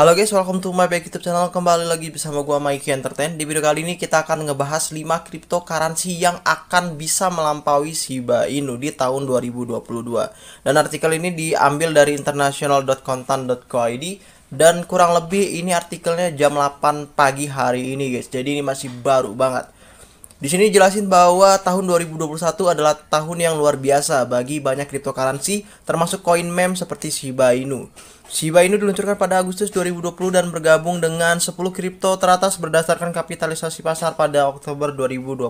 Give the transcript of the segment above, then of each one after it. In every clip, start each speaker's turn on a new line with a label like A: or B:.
A: Halo guys, welcome to my back YouTube channel. Kembali lagi bersama gua Mikey Entertain. Di video kali ini kita akan ngebahas 5 cryptocurrency yang akan bisa melampaui Shiba Inu di tahun 2022. Dan artikel ini diambil dari international.content.co.id dan kurang lebih ini artikelnya jam 8 pagi hari ini guys. Jadi ini masih baru banget. Di sini jelasin bahwa tahun 2021 adalah tahun yang luar biasa bagi banyak cryptocurrency termasuk koin meme seperti Shiba Inu. Shiba Inu diluncurkan pada Agustus 2020 dan bergabung dengan 10 kripto teratas berdasarkan kapitalisasi pasar pada Oktober 2021.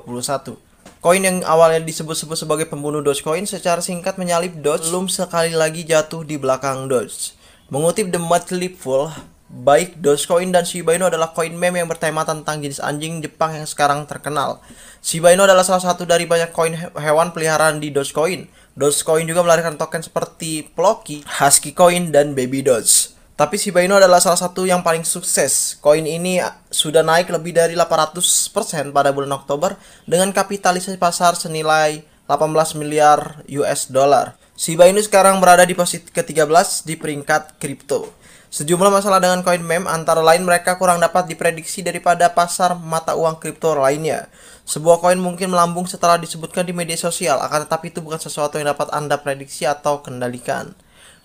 A: Koin yang awalnya disebut-sebut sebagai pembunuh Dogecoin secara singkat menyalip Doge belum sekali lagi jatuh di belakang Doge. Mengutip The Monthly Full, Baik Dogecoin dan Shiba Inu adalah koin meme yang bertema tentang jenis anjing Jepang yang sekarang terkenal. Shiba Inu adalah salah satu dari banyak koin hewan peliharaan di Dogecoin. Dogecoin juga melahirkan token seperti Plocky, Husky Coin, dan Baby Doge. Tapi Shiba Inu adalah salah satu yang paling sukses. Koin ini sudah naik lebih dari 800% pada bulan Oktober dengan kapitalisasi pasar senilai 18 miliar US dollar. Shiba Inu sekarang berada di posisi ke-13 di peringkat kripto. Sejumlah masalah dengan koin meme antara lain mereka kurang dapat diprediksi daripada pasar mata uang kripto lainnya. Sebuah koin mungkin melambung setelah disebutkan di media sosial, akan tetapi itu bukan sesuatu yang dapat Anda prediksi atau kendalikan.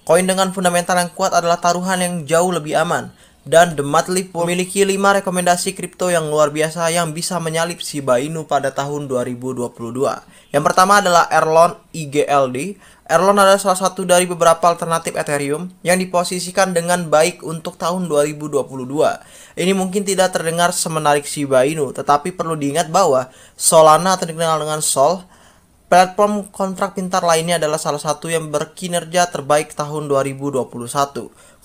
A: Koin dengan fundamental yang kuat adalah taruhan yang jauh lebih aman. Dan The Matli memiliki 5 rekomendasi kripto yang luar biasa yang bisa menyalip Shiba Inu pada tahun 2022. Yang pertama adalah Erlon IGLD, Erlon adalah salah satu dari beberapa alternatif Ethereum yang diposisikan dengan baik untuk tahun 2022. Ini mungkin tidak terdengar semenarik Shiba Inu, tetapi perlu diingat bahwa Solana atau dikenal dengan Sol, platform kontrak pintar lainnya adalah salah satu yang berkinerja terbaik tahun 2021.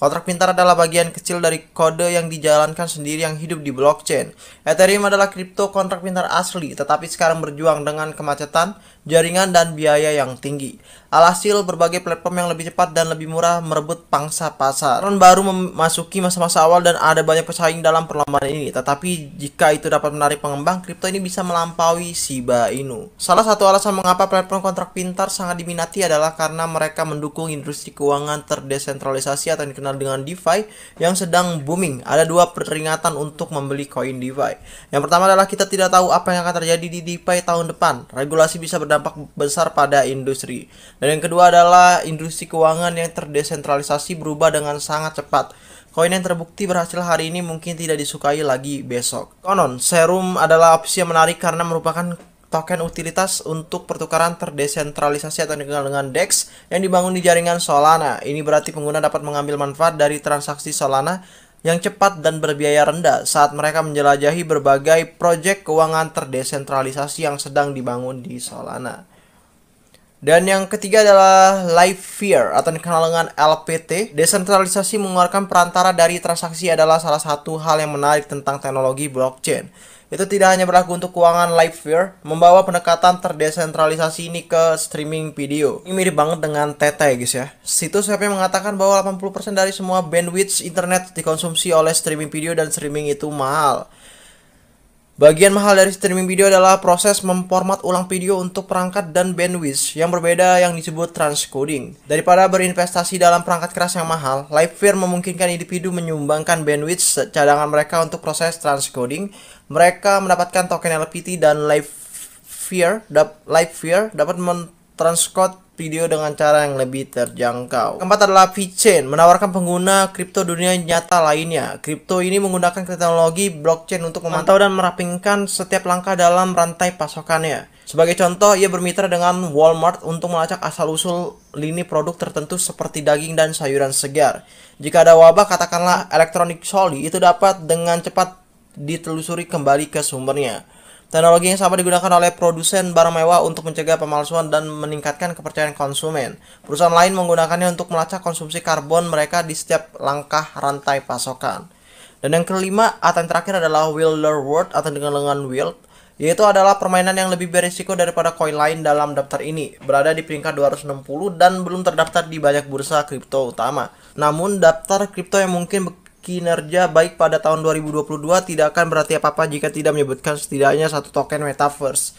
A: Kontrak pintar adalah bagian kecil dari kode yang dijalankan sendiri yang hidup di blockchain. Ethereum adalah kripto kontrak pintar asli, tetapi sekarang berjuang dengan kemacetan, jaringan, dan biaya yang tinggi. Alhasil, berbagai platform yang lebih cepat dan lebih murah merebut pangsa pasar. Ron baru memasuki masa-masa awal dan ada banyak pesaing dalam perlombaan ini, tetapi jika itu dapat menarik pengembang, kripto ini bisa melampaui Shiba Inu. Salah satu alasan mengapa platform kontrak pintar sangat diminati adalah karena mereka mendukung industri keuangan terdesentralisasi atau yang dikenal dengan DeFi yang sedang booming. Ada dua peringatan untuk membeli koin DeFi. Yang pertama adalah kita tidak tahu apa yang akan terjadi di DeFi tahun depan. Regulasi bisa berdampak besar pada industri. Dan yang kedua adalah industri keuangan yang terdesentralisasi berubah dengan sangat cepat. Koin yang terbukti berhasil hari ini mungkin tidak disukai lagi besok. Konon, Serum adalah opsi yang menarik karena merupakan token utilitas untuk pertukaran terdesentralisasi atau dikenal dengan DEX yang dibangun di jaringan Solana. Ini berarti pengguna dapat mengambil manfaat dari transaksi Solana yang cepat dan berbiaya rendah saat mereka menjelajahi berbagai proyek keuangan terdesentralisasi yang sedang dibangun di Solana. Dan yang ketiga adalah live fear atau dikenal dengan LPT. Desentralisasi mengeluarkan perantara dari transaksi adalah salah satu hal yang menarik tentang teknologi blockchain. Itu tidak hanya berlaku untuk keuangan live fear, membawa pendekatan terdesentralisasi ini ke streaming video. Ini mirip banget dengan TT guys ya. Situs webnya mengatakan bahwa 80% dari semua bandwidth internet dikonsumsi oleh streaming video dan streaming itu mahal. Bagian mahal dari streaming video adalah proses memformat ulang video untuk perangkat dan bandwidth yang berbeda yang disebut transcoding. Daripada berinvestasi dalam perangkat keras yang mahal, Livefear memungkinkan individu menyumbangkan bandwidth cadangan mereka untuk proses transcoding. Mereka mendapatkan token LPT dan Livefear, dap- dapat mentranscode video dengan cara yang lebih terjangkau. Keempat adalah VeChain, menawarkan pengguna kripto dunia nyata lainnya. Kripto ini menggunakan teknologi blockchain untuk memantau dan merampingkan setiap langkah dalam rantai pasokannya. Sebagai contoh, ia bermitra dengan Walmart untuk melacak asal-usul lini produk tertentu seperti daging dan sayuran segar. Jika ada wabah, katakanlah elektronik soli, itu dapat dengan cepat ditelusuri kembali ke sumbernya. Teknologi yang sama digunakan oleh produsen barang mewah untuk mencegah pemalsuan dan meningkatkan kepercayaan konsumen. Perusahaan lain menggunakannya untuk melacak konsumsi karbon mereka di setiap langkah rantai pasokan. Dan yang kelima atau yang terakhir adalah Wilder World atau dengan lengan Wild, yaitu adalah permainan yang lebih berisiko daripada koin lain dalam daftar ini, berada di peringkat 260 dan belum terdaftar di banyak bursa kripto utama. Namun, daftar kripto yang mungkin kinerja baik pada tahun 2022 tidak akan berarti apa-apa jika tidak menyebutkan setidaknya satu token Metaverse.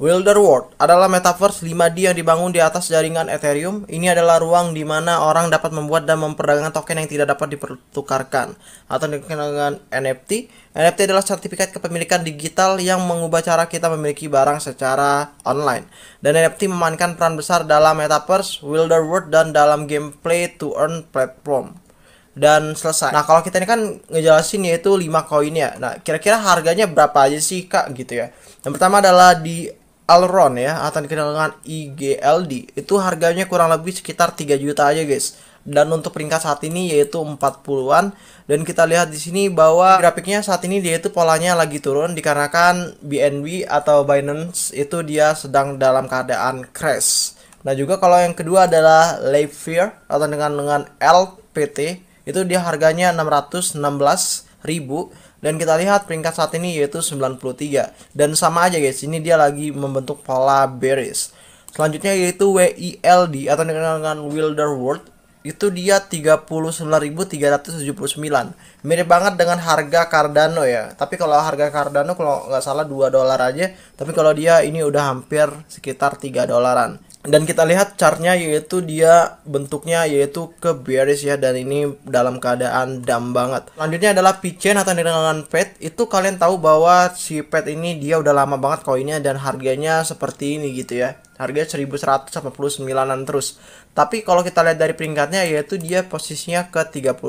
A: Wilder World adalah Metaverse 5D yang dibangun di atas jaringan Ethereum. Ini adalah ruang di mana orang dapat membuat dan memperdagangkan token yang tidak dapat dipertukarkan atau dikenal dengan NFT. NFT adalah sertifikat kepemilikan digital yang mengubah cara kita memiliki barang secara online. Dan NFT memainkan peran besar dalam Metaverse, Wilder World, dan dalam gameplay to earn platform dan selesai. Nah, kalau kita ini kan ngejelasin yaitu 5 koin ya. Nah, kira-kira harganya berapa aja sih, Kak, gitu ya. Yang pertama adalah di Alron ya, atau dikenal dengan IGLD. Itu harganya kurang lebih sekitar 3 juta aja, guys. Dan untuk peringkat saat ini yaitu 40-an dan kita lihat di sini bahwa grafiknya saat ini dia itu polanya lagi turun dikarenakan BNB atau Binance itu dia sedang dalam keadaan crash. Nah, juga kalau yang kedua adalah Leifir atau dengan dengan LPT itu dia harganya 616 ribu dan kita lihat peringkat saat ini yaitu 93 dan sama aja guys ini dia lagi membentuk pola bearish selanjutnya yaitu WILD atau dikenal dengan Wilder World itu dia 39.379 mirip banget dengan harga Cardano ya tapi kalau harga Cardano kalau nggak salah 2 dolar aja tapi kalau dia ini udah hampir sekitar 3 dolaran dan kita lihat chartnya yaitu dia bentuknya yaitu ke bearish ya dan ini dalam keadaan dam banget selanjutnya adalah pichain atau dengan pet itu kalian tahu bahwa si pet ini dia udah lama banget koinnya dan harganya seperti ini gitu ya harganya 1189an terus tapi kalau kita lihat dari peringkatnya yaitu dia posisinya ke 31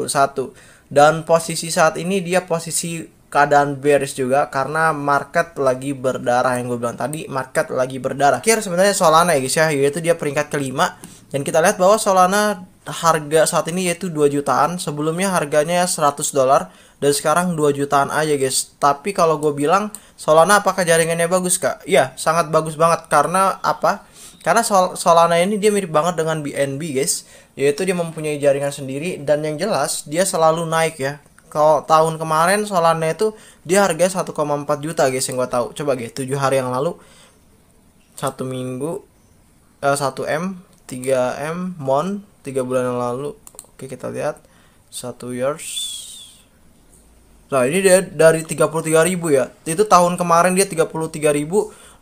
A: dan posisi saat ini dia posisi keadaan bearish juga karena market lagi berdarah yang gue bilang tadi market lagi berdarah. Kira sebenarnya Solana ya guys ya yaitu dia peringkat kelima dan kita lihat bahwa Solana harga saat ini yaitu 2 jutaan sebelumnya harganya 100 dolar dan sekarang 2 jutaan aja guys tapi kalau gue bilang Solana apakah jaringannya bagus kak? Iya sangat bagus banget karena apa? Karena Sol Solana ini dia mirip banget dengan BNB guys, yaitu dia mempunyai jaringan sendiri dan yang jelas dia selalu naik ya kalau tahun kemarin Solana itu dia harganya 1,4 juta guys yang gue tahu coba guys 7 hari yang lalu satu minggu uh, eh, 1 m 3 m mon 3 bulan yang lalu oke kita lihat satu years nah ini dia dari 33.000 ya itu tahun kemarin dia 33.000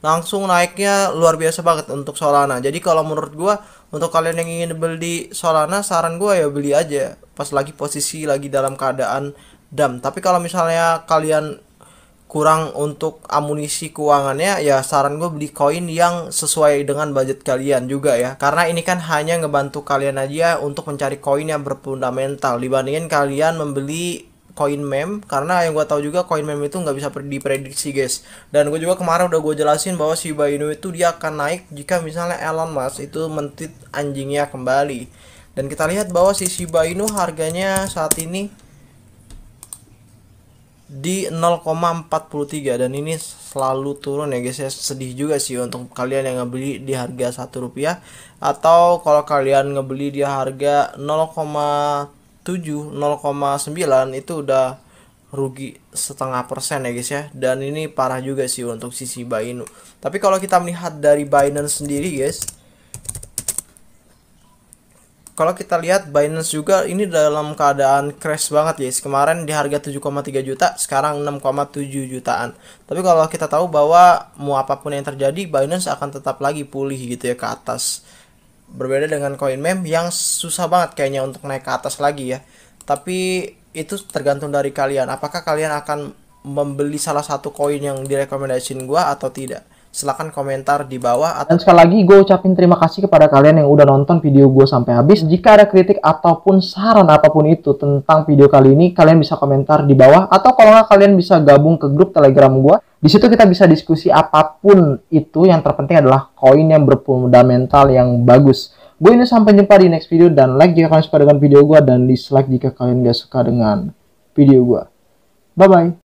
A: langsung naiknya luar biasa banget untuk Solana jadi kalau menurut gua untuk kalian yang ingin beli Solana saran gue ya beli aja pas lagi posisi lagi dalam keadaan dam tapi kalau misalnya kalian kurang untuk amunisi keuangannya ya saran gue beli koin yang sesuai dengan budget kalian juga ya karena ini kan hanya ngebantu kalian aja untuk mencari koin yang berfundamental dibandingin kalian membeli koin meme karena yang gue tahu juga koin meme itu nggak bisa diprediksi guys dan gue juga kemarin udah gue jelasin bahwa si Inu itu dia akan naik jika misalnya Elon Musk itu mentit anjingnya kembali dan kita lihat bahwa si Shiba Inu harganya saat ini di 0,43 dan ini selalu turun ya guys ya sedih juga sih untuk kalian yang ngebeli di harga satu rupiah atau kalau kalian ngebeli di harga 0, 0,7 0,9 itu udah rugi setengah persen ya guys ya dan ini parah juga sih untuk sisi binance tapi kalau kita melihat dari Binance sendiri guys kalau kita lihat Binance juga ini dalam keadaan crash banget guys kemarin di harga 7,3 juta sekarang 6,7 jutaan tapi kalau kita tahu bahwa mau apapun yang terjadi Binance akan tetap lagi pulih gitu ya ke atas berbeda dengan koin mem yang susah banget kayaknya untuk naik ke atas lagi ya tapi itu tergantung dari kalian apakah kalian akan membeli salah satu koin yang direkomendasiin gua atau tidak silahkan komentar di bawah. Atau... Dan sekali lagi gue ucapin terima kasih kepada kalian yang udah nonton video gue sampai habis. Jika ada kritik ataupun saran apapun itu tentang video kali ini, kalian bisa komentar di bawah. Atau kalau nggak kalian bisa gabung ke grup telegram gue. Di situ kita bisa diskusi apapun itu, yang terpenting adalah koin yang berfundamental yang bagus. Gue ini sampai jumpa di next video dan like jika kalian suka dengan video gue dan dislike jika kalian gak suka dengan video gue. Bye-bye.